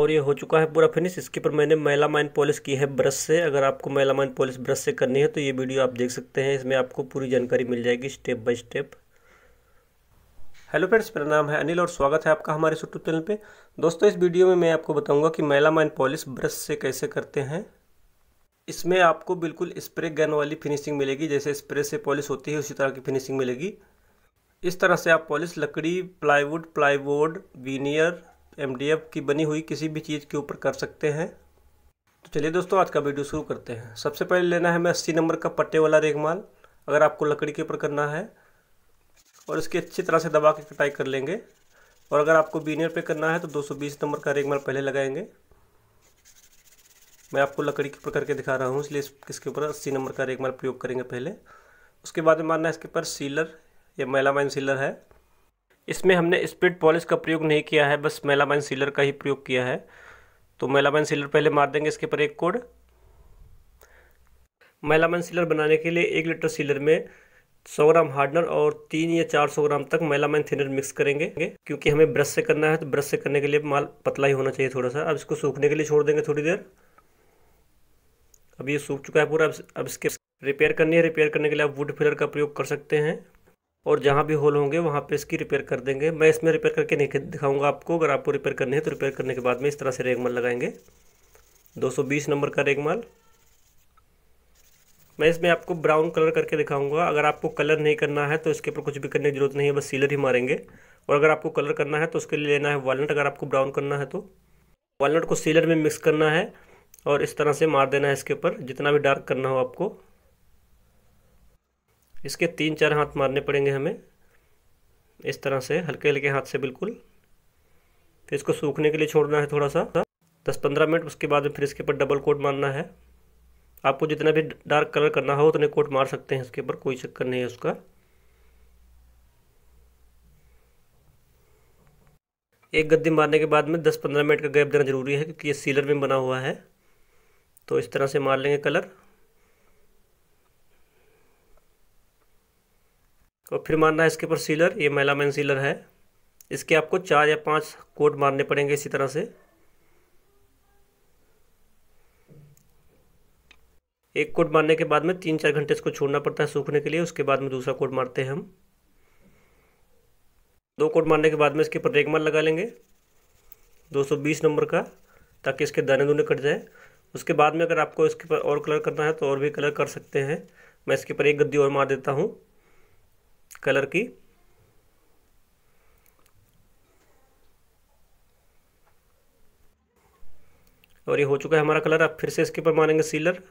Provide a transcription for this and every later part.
और ये हो चुका है पूरा फिनिश इसके ऊपर मैंने मेलामाइन पॉलिश की है ब्रश से अगर आपको मेलामाइन पॉलिश ब्रश से करनी है तो ये वीडियो आप देख सकते हैं इसमें आपको पूरी जानकारी मिल जाएगी step by step hello friends मेरा नाम है अनिल और स्वागत है आपका हमारे यूट्यूब चैनल पर दोस्तों इस वीडियो में मैं आपको बताऊँगा कि मेलामाइन पॉलिश ब्रश से कैसे करते हैं इसमें आपको बिल्कुल स्प्रे गन वाली फिनिशिंग मिलेगी जैसे स्प्रे से पॉलिश होती है उसी तरह की फिनिशिंग मिलेगी इस तरह से आप पॉलिश लकड़ी प्लाईवुड प्लाईवोर्ड वीनियर तो एम की बनी हुई किसी भी चीज़ के ऊपर कर सकते हैं तो चलिए दोस्तों आज का वीडियो शुरू करते हैं सबसे पहले लेना है हमें अस्सी नंबर का पट्टे वाला रेगमाल अगर आपको लकड़ी के ऊपर करना है और इसकी अच्छी तरह से दबा के कटाई कर लेंगे और अगर आपको बीनियर पे करना है तो 220 नंबर का रेगमाल पहले लगाएंगे मैं आपको लकड़ी के ऊपर करके दिखा रहा हूँ इसलिए इसके ऊपर अस्सी नंबर का रेगमाल प्रयोग करेंगे पहले उसके बाद में मानना है इसके ऊपर सीलर या मैलामाइन सीलर है इसमें हमने स्प्रिट पॉलिश का प्रयोग नहीं किया है बस मेलामाइन सीलर का ही प्रयोग किया है तो मेलामाइन सीलर पहले मार देंगे इसके पर एक कोड मेलामाइन सीलर बनाने के लिए एक लीटर सीलर में 100 ग्राम हार्डनर और तीन या चार सौ ग्राम तक मेलामाइन थिनर मिक्स करेंगे क्योंकि हमें ब्रश से करना है तो ब्रश से करने के लिए माल पतला ही होना चाहिए थोड़ा सा अब इसको सूखने के लिए छोड़ देंगे थोड़ी देर अब ये सूख चुका है पूरा अब इसके रिपेयर करनी है रिपेयर करने के लिए आप वुड फिलर का प्रयोग कर सकते हैं और जहाँ भी होल होंगे वहाँ पे इसकी रिपेयर कर देंगे मैं इसमें रिपेयर करके नहीं दिखाऊंगा आपको अगर आपको रिपेयर करनी है तो रिपेयर करने के बाद में इस तरह से रेग माल लगाएंगे 220 नंबर का रेग माल मैं इसमें आपको ब्राउन कलर करके दिखाऊंगा अगर आपको कलर नहीं करना है तो इसके ऊपर कुछ भी करने की जरूरत नहीं है बस सीलर ही मारेंगे और अगर आपको कलर करना है तो उसके लिए लेना है वालनट अगर आपको ब्राउन करना है तो वालनट को सीलर में मिक्स करना है और इस तरह से मार देना है इसके ऊपर जितना भी डार्क करना हो आपको इसके तीन चार हाथ मारने पड़ेंगे हमें इस तरह से हल्के हल्के हाथ से बिल्कुल फिर इसको सूखने के लिए छोड़ना है थोड़ा सा दस पंद्रह मिनट उसके बाद फिर इसके ऊपर डबल कोट मारना है आपको जितना भी डार्क कलर करना हो उतने कोट मार सकते हैं इसके ऊपर कोई चक्कर नहीं है उसका एक गद्दी मारने के बाद में दस पंद्रह मिनट का गैप देना ज़रूरी है क्योंकि ये सीलर में बना हुआ है तो इस तरह से मार लेंगे कलर और फिर मारना है इसके ऊपर सीलर ये मैन सीलर है इसके आपको चार या पांच कोट मारने पड़ेंगे इसी तरह से एक कोट मारने के बाद में तीन चार घंटे इसको छोड़ना पड़ता है सूखने के लिए उसके बाद में दूसरा कोट मारते हैं हम दो कोट मारने के बाद में इसके ऊपर रेगमाल लगा लेंगे 220 नंबर का ताकि इसके दाने दूने कट जाए उसके बाद में अगर आपको इसके ऊपर और कलर करना है तो और भी कलर कर सकते हैं मैं इसके ऊपर एक गद्दी और मार देता हूँ कलर की और ये हो चुका है हमारा कलर अब फिर से इसके ऊपर मारेंगे सीलर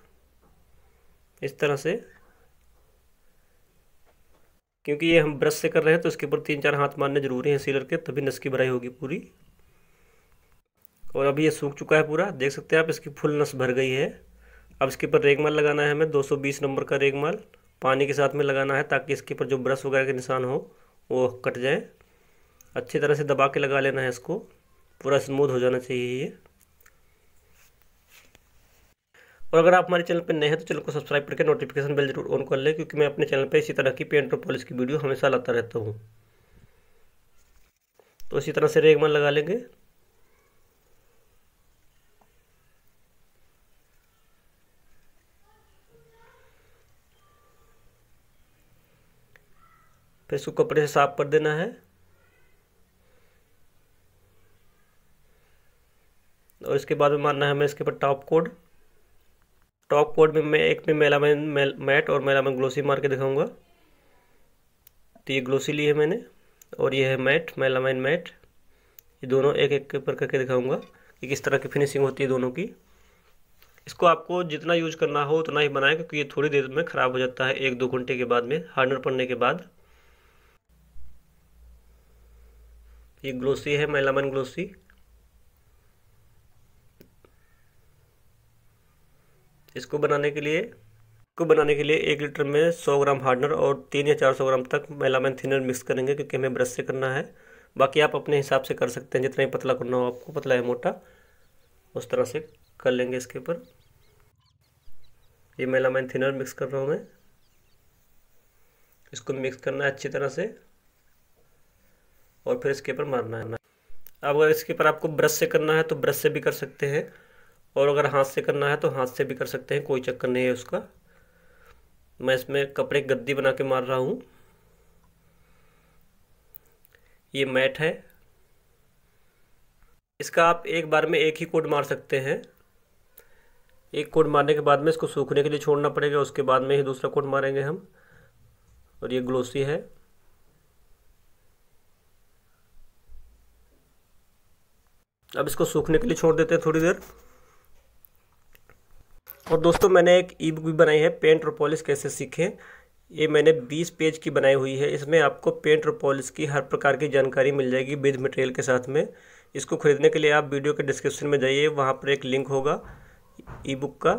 इस तरह से क्योंकि ये हम ब्रश से कर रहे हैं तो इसके ऊपर तीन चार हाथ मारने जरूरी हैं सीलर के तभी नस की भराई होगी पूरी और अभी ये सूख चुका है पूरा देख सकते हैं आप इसकी फुल नस भर गई है अब इसके ऊपर रेगमाल लगाना है हमें 220 नंबर का रेगमाल पानी के साथ में लगाना है ताकि इसके ऊपर जो ब्रश वगैरह के निशान हो वो कट जाए अच्छी तरह से दबा के लगा लेना है इसको पूरा स्मूथ हो जाना चाहिए ये और अगर आप हमारे चैनल पर नए हैं तो चैनल को सब्सक्राइब करके नोटिफिकेशन बेल जरूर ऑन कर लें क्योंकि मैं अपने चैनल पर इसी तरह की पेंट और पॉलिश की वीडियो हमेशा लाता रहता हूँ तो इसी तरह से रेगमाल लगा लेंगे फिर इसको कपड़े से साफ कर देना है और इसके बाद में मारना है हमें इसके ऊपर टॉप कोड टॉप कोड में मैं एक में मेलामाइन मेल, मैट और मेलामाइन ग्लोसी मार के दिखाऊंगा तो ये ग्लोसी ली है मैंने और ये है मैट मेलामाइन मैट ये दोनों एक एक के ऊपर करके दिखाऊंगा कि किस तरह की फिनिशिंग होती है दोनों की इसको आपको जितना यूज करना हो उतना ही बनाएं क्योंकि ये थोड़ी देर में ख़राब हो जाता है एक दो घंटे के बाद में हार्डनर पड़ने के बाद ये ग्लोसी है मेलामन ग्लोसी इसको बनाने के लिए इसको बनाने के लिए एक लीटर में 100 ग्राम हार्डनर और तीन या चार सौ ग्राम तक मेलामैन थिनर मिक्स करेंगे क्योंकि हमें ब्रश से करना है बाकी आप अपने हिसाब से कर सकते हैं जितना ही पतला करना हो आपको पतला है मोटा उस तरह से कर लेंगे इसके ऊपर ये मेलामैन थिनर मिक्स कर रहा हूँ मैं इसको मिक्स करना है अच्छी तरह से और फिर इसके ऊपर मारना है अब अगर इसके ऊपर आपको ब्रश से करना है तो ब्रश से भी कर सकते हैं और अगर हाथ से करना है तो हाथ से भी कर सकते हैं कोई चक्कर नहीं है उसका मैं इसमें कपड़े गद्दी बना के मार रहा हूँ ये मैट है इसका आप एक बार में एक ही कोड मार सकते हैं एक कोड मारने के बाद में इसको सूखने के लिए छोड़ना पड़ेगा उसके बाद में ही दूसरा कोड मारेंगे हम और ये ग्लोसी है अब इसको सूखने के लिए छोड़ देते हैं थोड़ी देर और दोस्तों मैंने एक ई बुक भी बनाई है पेंट और पॉलिश कैसे सीखें ये मैंने 20 पेज की बनाई हुई है इसमें आपको पेंट और पॉलिश की हर प्रकार की जानकारी मिल जाएगी विद मटेरियल के साथ में इसको ख़रीदने के लिए आप वीडियो के डिस्क्रिप्शन में जाइए वहाँ पर एक लिंक होगा ई बुक का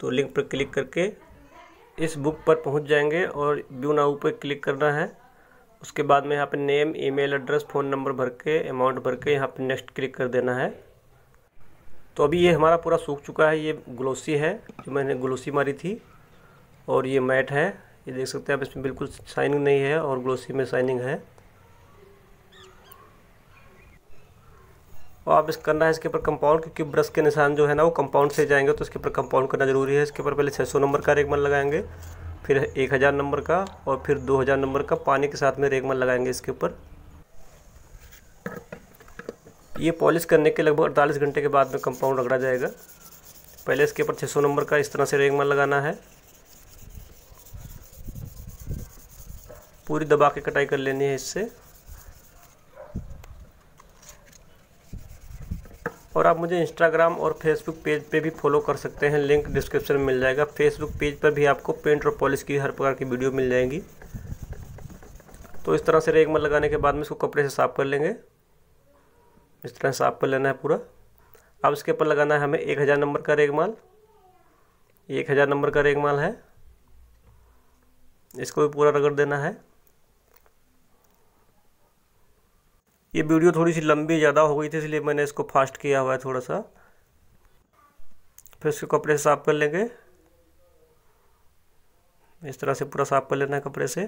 तो लिंक पर क्लिक करके इस बुक पर पहुँच जाएंगे और ब्यू नाउ पर क्लिक करना है उसके बाद में यहाँ पे name email address phone number भर के अमाउंट भर के यहाँ पे नेक्स्ट क्लिक कर देना है तो अभी ये हमारा पूरा सूख चुका है ये ग्लोसी है जो मैंने ग्लोसी मारी थी और ये मैट है ये देख सकते हैं आप इसमें बिल्कुल शाइनिंग नहीं है और ग्लोसी में शाइनिंग है और आप इस करना है इसके ऊपर कंपाउंड क्योंकि ब्रश के निशान जो है ना वो कंपाउंड से जाएंगे तो इसके ऊपर कंपाउंड करना जरूरी है इसके ऊपर पहले छः नंबर का रेगमन लगाएंगे फिर एक हज़ार नंबर का और फिर दो हज़ार नंबर का पानी के साथ में रेगमाल लगाएंगे इसके ऊपर ये पॉलिश करने के लगभग अड़तालीस घंटे के बाद में कंपाउंड रगड़ा जाएगा पहले इसके ऊपर छः सौ नंबर का इस तरह से रेगमाल लगाना है पूरी दबा के कटाई कर लेनी है इससे और आप मुझे इंस्टाग्राम और फेसबुक पेज पे भी फॉलो कर सकते हैं लिंक डिस्क्रिप्शन में मिल जाएगा फेसबुक पेज पर भी आपको पेंट और पॉलिश की हर प्रकार की वीडियो मिल जाएंगी तो इस तरह से रेगमा लगाने के बाद में इसको कपड़े से साफ़ कर लेंगे इस तरह साफ़ कर लेना है पूरा अब इसके ऊपर लगाना है हमें एक हज़ार नंबर का रेगमाल एक हज़ार नंबर का रेगमाल है इसको भी पूरा रगड़ देना है ये वीडियो थोड़ी सी लंबी ज़्यादा हो गई थी इसलिए मैंने इसको फास्ट किया हुआ है थोड़ा सा फिर इसको कपड़े से साफ़ कर लेंगे इस तरह से पूरा साफ़ कर लेना है कपड़े से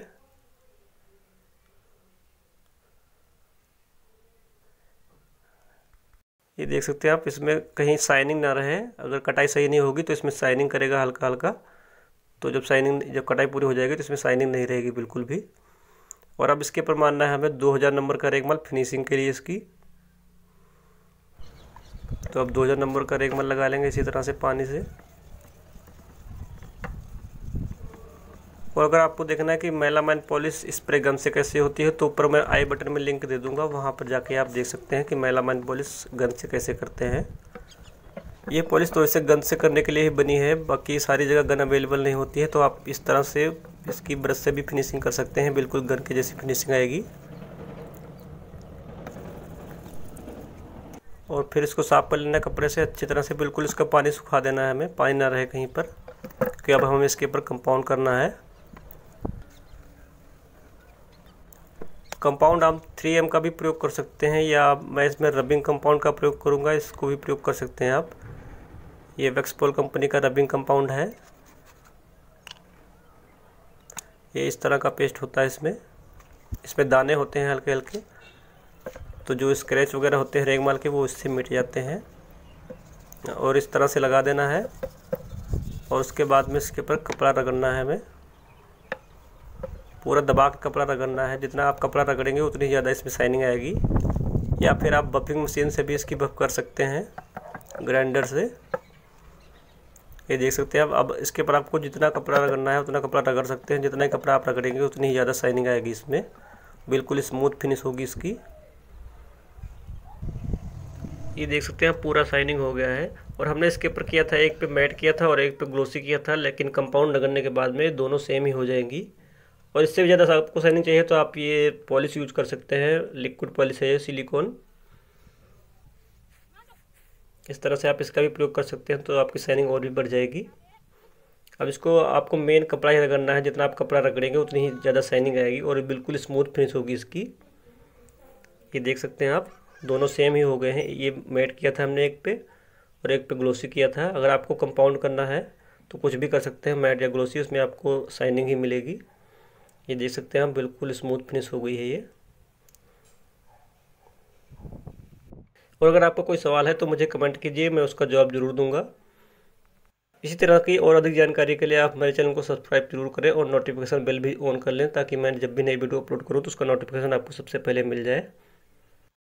ये देख सकते हैं आप इसमें कहीं साइनिंग ना रहे अगर कटाई सही नहीं होगी तो इसमें साइनिंग करेगा हल्का हल्का तो जब साइनिंग जब कटाई पूरी हो जाएगी तो इसमें साइनिंग नहीं रहेगी बिल्कुल भी और अब इसके ऊपर मानना है हमें 2000 नंबर का रेगमाल फिनिशिंग के लिए इसकी तो अब 2000 नंबर का रेगमाल लगा लेंगे इसी तरह से पानी से और अगर आपको देखना है कि मेलामाइन पॉलिश स्प्रे गन से कैसे होती है तो ऊपर मैं आई बटन में लिंक दे दूंगा वहाँ पर जाके आप देख सकते हैं कि मेलामाइन पॉलिश गन से कैसे करते हैं ये पॉलिश तो ऐसे गन से करने के लिए ही बनी है बाकी सारी जगह गन अवेलेबल नहीं होती है तो आप इस तरह से इसकी ब्रश से भी फिनिशिंग कर सकते हैं बिल्कुल गन के जैसी फिनिशिंग आएगी और फिर इसको साफ़ कर लेना कपड़े से अच्छी तरह से बिल्कुल इसका पानी सुखा देना है हमें पानी ना रहे कहीं पर क्योंकि अब हमें इसके ऊपर कंपाउंड करना है कंपाउंड आप 3M का भी प्रयोग कर सकते हैं या मैं इसमें रबिंग कंपाउंड का प्रयोग करूँगा इसको भी प्रयोग कर सकते हैं आप ये वैक्सपोल कंपनी का रबिंग कंपाउंड है ये इस तरह का पेस्ट होता है इसमें इसमें दाने होते हैं हल्के हल्के तो जो स्क्रैच वगैरह होते हैं रेगमाल के वो इससे मिट जाते हैं और इस तरह से लगा देना है और उसके बाद में इसके ऊपर कपड़ा रगड़ना है हमें पूरा दबा के कपड़ा रगड़ना है जितना आप कपड़ा रगड़ेंगे उतनी ज़्यादा इसमें शाइनिंग आएगी या फिर आप बफिंग मशीन से भी इसकी बफ कर सकते हैं ग्राइंडर से ये देख सकते हैं अब अब इसके ऊपर आपको जितना कपड़ा रगड़ना है उतना कपड़ा रगड़ सकते हैं जितना ही कपड़ा आप रगड़ेंगे उतनी ही ज़्यादा शाइनिंग आएगी इसमें बिल्कुल स्मूथ फिनिश होगी इसकी ये देख सकते हैं पूरा शाइनिंग हो गया है और हमने इसके ऊपर किया था एक पे मैट किया था और एक पे ग्लोसी किया था लेकिन कंपाउंड रगड़ने के बाद में दोनों सेम ही हो जाएंगी और इससे भी ज़्यादा आपको शाइनिंग चाहिए तो आप ये पॉलिश यूज कर सकते हैं लिक्विड पॉलिश है सिलिकॉन इस तरह से आप इसका भी प्रयोग कर सकते हैं तो आपकी शाइनिंग और भी बढ़ जाएगी अब इसको आपको मेन कपड़ा ही रगड़ना है जितना आप कपड़ा रगड़ेंगे उतनी ही ज़्यादा शाइनिंग आएगी और बिल्कुल स्मूथ फिनिश होगी इसकी ये देख सकते हैं आप दोनों सेम ही हो गए हैं ये मेट किया था हमने एक पे और एक पे ग्लोसी किया था अगर आपको कंपाउंड करना है तो कुछ भी कर सकते हैं मैट या ग्लोसी उसमें आपको शाइनिंग ही मिलेगी ये देख सकते हैं आप बिल्कुल स्मूथ फिनिश हो गई है ये और अगर आपका कोई सवाल है तो मुझे कमेंट कीजिए मैं उसका जवाब जरूर दूंगा इसी तरह की और अधिक जानकारी के लिए आप मेरे चैनल को सब्सक्राइब जरूर करें और नोटिफिकेशन बेल भी ऑन कर लें ताकि मैं जब भी नई वीडियो अपलोड करूँ तो उसका नोटिफिकेशन आपको सबसे पहले मिल जाए